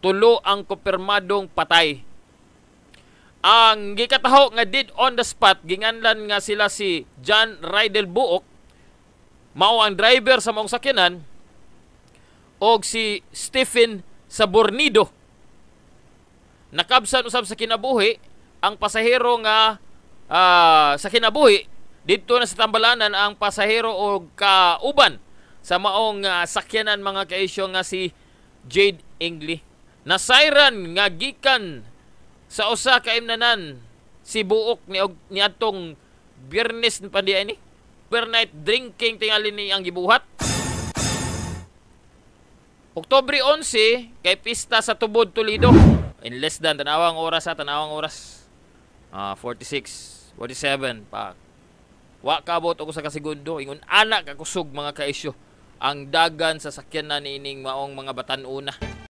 tulo ang kumpirmadong patay. Ang gikataho nga did on the spot ginganlan nga sila si John Rydel Buok mao ang driver sa maong sakyanan og si Stephen Sabornido. Nakabsan usab sa kinabuhi ang pasahero nga uh, sa kinabuhi dito na sa tambalanan ang pasahero og kauban sa maong uh, sakyanan mga kaisyo nga si Jade Engley na siren nga gikan sa usa ka imnanan si buok ni atong Biernes ni pa ni per night drinking tingali ni ang gibuhat. Oktobre 11 kay pista sa Tubod Tulido In less than tanawang oras sa tanawang oras. Ah, 46, 47 pa. Wa kabot ako sa kasigundo ingon anak ka kusog mga kaisyo ang dagan sa sakyanan ni ining maong mga batanuna. una